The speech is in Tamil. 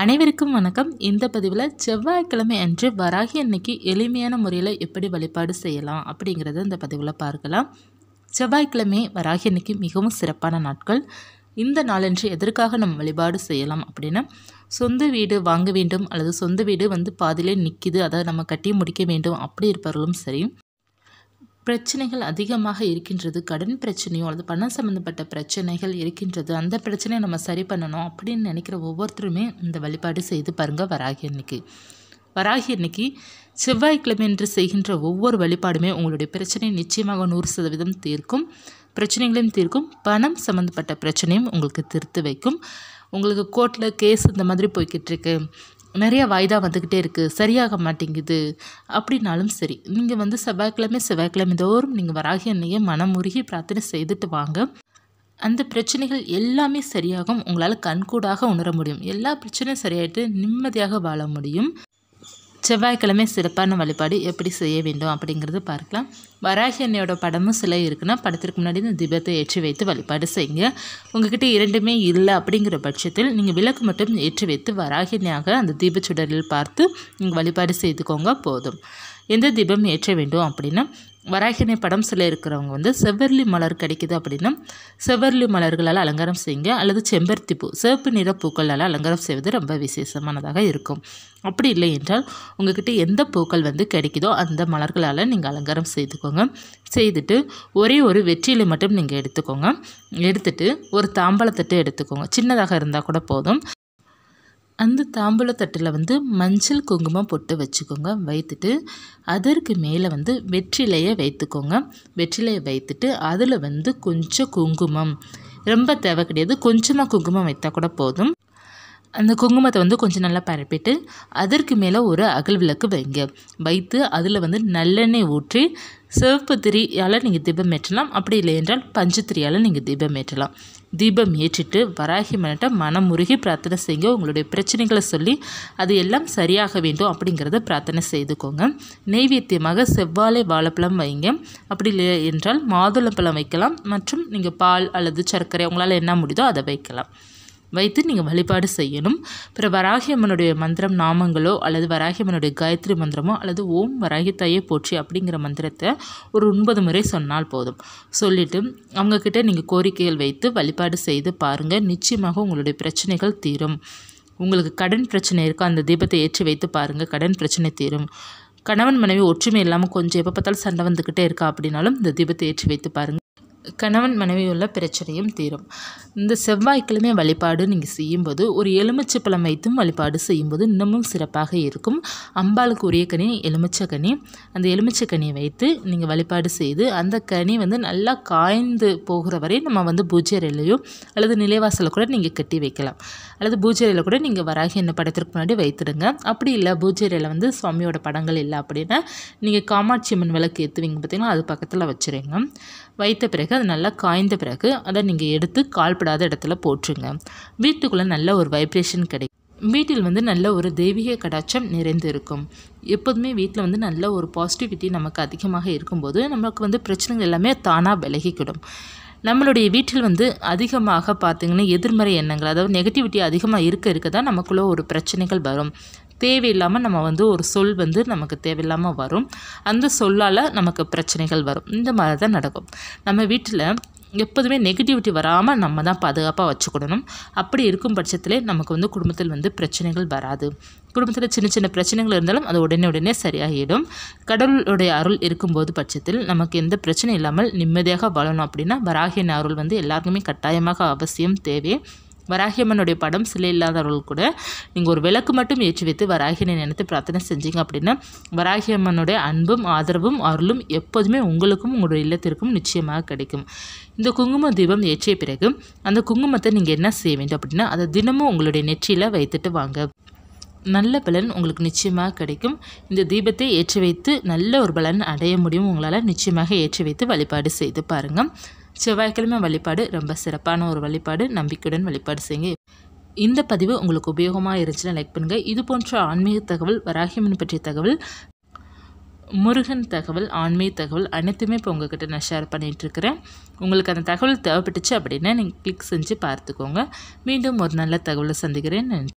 அனைவருக்கும் வணக்கம் இந்த பதிவில் செவ்வாய்க்கிழமை அன்று வராகி அன்னைக்கு எளிமையான முறையில் எப்படி வழிபாடு செய்யலாம் அப்படிங்கிறத இந்த பதிவில் பார்க்கலாம் செவ்வாய்க்கிழமை வராகி அன்னைக்கு மிகவும் சிறப்பான நாட்கள் இந்த நாளன்று எதற்காக நம்ம வழிபாடு செய்யலாம் அப்படின்னா சொந்த வீடு வாங்க வேண்டும் அல்லது சொந்த வீடு வந்து பாதிலே நிற்கிது அதை நம்ம கட்டி முடிக்க வேண்டும் அப்படி இருப்பவர்களும் சரி பிரச்சனைகள் அதிகமாக இருக்கின்றது கடன் பிரச்சனையோ அல்லது பணம் சம்மந்தப்பட்ட பிரச்சனைகள் இருக்கின்றது அந்த பிரச்சனையை நம்ம சரி பண்ணணும் அப்படின்னு நினைக்கிற ஒவ்வொருத்தருமே இந்த வழிபாடு செய்து பாருங்கள் வராகி அன்னைக்கு வராகி அன்னைக்கு செவ்வாய்க்கிழமை என்று செய்கின்ற ஒவ்வொரு வழிபாடுமே உங்களுடைய பிரச்சனை நிச்சயமாக நூறு சதவீதம் தீர்க்கும் பிரச்சனைகளையும் தீர்க்கும் பணம் சம்மந்தப்பட்ட பிரச்சனையும் உங்களுக்கு திருத்து வைக்கும் உங்களுக்கு கோர்ட்டில் கேஸ் இந்த மாதிரி போய்கிட்டு இருக்கு நிறையா வாய்தா வந்துக்கிட்டே இருக்குது சரியாக மாட்டேங்குது அப்படின்னாலும் சரி நீங்கள் வந்து செவ்வாய்க்கிழமை செவ்வாய்க்கிழமை தோறும் நீங்கள் வராகி அன்னையே மனமுருகி பிரார்த்தனை செய்துட்டு வாங்க அந்த பிரச்சனைகள் எல்லாமே சரியாகும் உங்களால் கண்கூடாக உணர முடியும் எல்லா பிரச்சனையும் சரியாயிட்டு நிம்மதியாக வாழ முடியும் செவ்வாய்க்கிழமை சிறப்பான வழிபாடு எப்படி செய்ய வேண்டும் அப்படிங்கிறது பார்க்கலாம் வராகி அன்னையோட படமும் சிலை இருக்குன்னா படத்திற்கு முன்னாடி இந்த தீபத்தை ஏற்றி வைத்து வழிபாடு செய்யுங்க உங்ககிட்ட இரண்டுமே இல்லை அப்படிங்கிற பட்சத்தில் நீங்கள் விளக்கு மட்டும் ஏற்றி வைத்து வராகினியாக அந்த அந்த தீபச்சுடரில் பார்த்து நீங்கள் வழிபாடு செய்துக்கோங்க போதும் எந்த தீபம் ஏற்ற வேண்டும் அப்படின்னா வராகினை படம் சில இருக்கிறவங்க வந்து செவ்வர்லி மலர் கிடைக்குது அப்படின்னா செவ்வர்லி மலர்களால் அலங்காரம் செய்யுங்க அல்லது செம்பருத்தி பூ சிவப்பு நிற பூக்களால் அலங்காரம் செய்வது ரொம்ப விசேஷமானதாக இருக்கும் அப்படி இல்லை என்றால் உங்ககிட்ட எந்த பூக்கள் வந்து கிடைக்குதோ அந்த மலர்களால் நீங்கள் அலங்காரம் செய்துக்கோங்க செய்துட்டு ஒரே ஒரு வெற்றிலை மட்டும் நீங்கள் எடுத்துக்கோங்க எடுத்துட்டு ஒரு தாம்பழத்தட்டு எடுத்துக்கோங்க சின்னதாக இருந்தால் கூட போதும் அந்த தாம்பூலத்தட்டில் வந்து மஞ்சள் குங்குமம் பொட்டு வச்சுக்கோங்க வைத்துட்டு அதற்கு மேலே வந்து வெற்றிலையை வைத்துக்கோங்க வெற்றிலையை வைத்துட்டு அதில் வந்து கொஞ்சம் குங்குமம் ரொம்ப தேவை கிடையாது கொஞ்சமாக குங்குமம் வைத்தால் கூட போதும் அந்த குங்குமத்தை வந்து கொஞ்சம் நல்லா பரப்பிட்டு அதற்கு மேலே ஒரு அகல் விளக்கு வைங்க வைத்து அதில் வந்து நல்லெண்ணெய் ஊற்றி சிவப்பு திரியால் நீங்கள் தீபம் ஏற்றலாம் அப்படி இல்லை என்றால் பஞ்சத்திரியால் நீங்கள் தீபம் ஏற்றலாம் தீபம் ஏற்றிட்டு வராகி மன்னிட்ட மனம் முருகி பிரார்த்தனை செய்யுங்க உங்களுடைய பிரச்சனைகளை சொல்லி அது எல்லாம் சரியாக வேண்டும் அப்படிங்கிறத பிரார்த்தனை செய்துக்கோங்க நெய்வேத்தியமாக செவ்வாழை வாழைப்பழம் வைங்க அப்படி இல்லை என்றால் மாதுளம்பழம் வைக்கலாம் மற்றும் நீங்கள் பால் அல்லது சர்க்கரை உங்களால் என்ன முடியுதோ அதை வைக்கலாம் வைத்து நீங்கள் வழிபாடு செய்யணும் பிற வராகியம்மனுடைய மந்திரம் நாமங்களோ அல்லது வராகியம்மனுடைய காயத்ரி மந்திரமோ அல்லது ஓம் வராகித்தாயே போற்றி அப்படிங்கிற மந்திரத்தை ஒரு ஒன்பது முறை சொன்னால் போதும் சொல்லிவிட்டு அவங்கக்கிட்ட நீங்கள் கோரிக்கைகள் வைத்து வழிபாடு செய்து பாருங்கள் நிச்சயமாக உங்களுடைய பிரச்சனைகள் தீரும் உங்களுக்கு கடன் பிரச்சனை இருக்கோ அந்த தீபத்தை ஏற்றி வைத்து பாருங்கள் கடன் பிரச்சனை தீரும் கணவன் மனைவி ஒற்றுமை இல்லாமல் கொஞ்சம் எப்போ பார்த்தாலும் சண்டை வந்துக்கிட்டே இருக்கா அப்படின்னாலும் இந்த தீபத்தை ஏற்றி வைத்து பாருங்கள் கணவன் மனைவி உள்ள பிரச்சனையும் தீரும் இந்த செவ்வாய்க்கிழமை வழிபாடு நீங்கள் செய்யும்போது ஒரு பழம் வைத்தும் வழிபாடு செய்யும்போது இன்னமும் சிறப்பாக இருக்கும் அம்பாளுக்கு உரிய கனி கனி அந்த கனியை வைத்து நீங்கள் வழிபாடு செய்து அந்த கனி வந்து நல்லா காய்ந்து போகிற வரை நம்ம வந்து பூஜை அறையிலையோ அல்லது நிலைவாசலில் கூட நீங்கள் கட்டி வைக்கலாம் அல்லது பூஜை அறையில் கூட நீங்கள் வராகி என்ன படத்திற்கு முன்னாடி வைத்துடுங்க அப்படி இல்லை பூஜை அறையில் வந்து சுவாமியோட படங்கள் இல்லை அப்படின்னா நீங்கள் காமாட்சி அம்மன் விளக்கு ஏற்றுவீங்க பார்த்தீங்கன்னா அது பக்கத்தில் வச்சுருங்க வைத்த பிறகு பிறகு அது நல்லா காய்ந்த பிறகு அதை நீங்கள் எடுத்து கால்படாத இடத்துல போட்டுருங்க வீட்டுக்குள்ளே நல்ல ஒரு வைப்ரேஷன் கிடைக்கும் வீட்டில் வந்து நல்ல ஒரு தெய்வீக கடாட்சம் நிறைந்து இருக்கும் எப்போதுமே வீட்டில் வந்து நல்ல ஒரு பாசிட்டிவிட்டி நமக்கு அதிகமாக இருக்கும்போது நமக்கு வந்து பிரச்சனைகள் எல்லாமே தானாக விலகிக்கிடும் நம்மளுடைய வீட்டில் வந்து அதிகமாக பார்த்திங்கன்னா எதிர்மறை எண்ணங்கள் அதாவது நெகட்டிவிட்டி அதிகமாக இருக்க இருக்க தான் நமக்குள்ளே ஒரு பிரச்சனைகள் வரும் தேவையில்லாமல் நம்ம வந்து ஒரு சொல் வந்து நமக்கு தேவையில்லாமல் வரும் அந்த சொல்லால் நமக்கு பிரச்சனைகள் வரும் இந்த மாதிரி தான் நடக்கும் நம்ம வீட்டில் எப்போதுமே நெகட்டிவிட்டி வராமல் நம்ம தான் பாதுகாப்பாக வச்சுக்கிடணும் அப்படி இருக்கும் பட்சத்திலே நமக்கு வந்து குடும்பத்தில் வந்து பிரச்சனைகள் வராது குடும்பத்தில் சின்ன சின்ன பிரச்சனைகள் இருந்தாலும் அது உடனே உடனே சரியாகிடும் கடவுளுடைய அருள் இருக்கும்போது பட்சத்தில் நமக்கு எந்த பிரச்சனையும் இல்லாமல் நிம்மதியாக வாழணும் அப்படின்னா வராகியின் அருள் வந்து எல்லாருக்குமே கட்டாயமாக அவசியம் தேவை வராகியம்மனுடைய படம் சிலை இல்லாதவர்கள் கூட நீங்கள் ஒரு விளக்கு மட்டும் ஏற்றி வைத்து வராகினை நினைத்து பிரார்த்தனை செஞ்சீங்க அப்படின்னா வராகியம்மனுடைய அன்பும் ஆதரவும் அருளும் எப்போதுமே உங்களுக்கும் உங்களுடைய இல்லத்திற்கும் நிச்சயமாக கிடைக்கும் இந்த குங்கும தீபம் ஏற்றிய பிறகு அந்த குங்குமத்தை நீங்கள் என்ன செய்ய வேண்டும் அப்படின்னா அதை தினமும் உங்களுடைய நெற்றியில் வைத்துட்டு வாங்க நல்ல பலன் உங்களுக்கு நிச்சயமாக கிடைக்கும் இந்த தீபத்தை ஏற்றி வைத்து நல்ல ஒரு பலன் அடைய முடியும் உங்களால் நிச்சயமாக ஏற்றி வைத்து வழிபாடு செய்து பாருங்கள் செவ்வாய்க்கிழமை வழிபாடு ரொம்ப சிறப்பான ஒரு வழிபாடு நம்பிக்கையுடன் வழிபாடு செய்யுங்க இந்த பதிவு உங்களுக்கு உபயோகமாக இருந்துச்சுன்னா லைக் பண்ணுங்கள் இது போன்ற ஆன்மீக தகவல் வராகிமன் பற்றிய தகவல் முருகன் தகவல் ஆன்மீக தகவல் அனைத்துமே இப்போ உங்ககிட்ட நான் ஷேர் பண்ணிகிட்ருக்கிறேன் உங்களுக்கு அந்த தகவல் தேவைப்பட்டுச்சு அப்படின்னா நீங்கள் கிளிக் செஞ்சு பார்த்துக்கோங்க மீண்டும் ஒரு நல்ல தகவலை சந்திக்கிறேன் நன்றி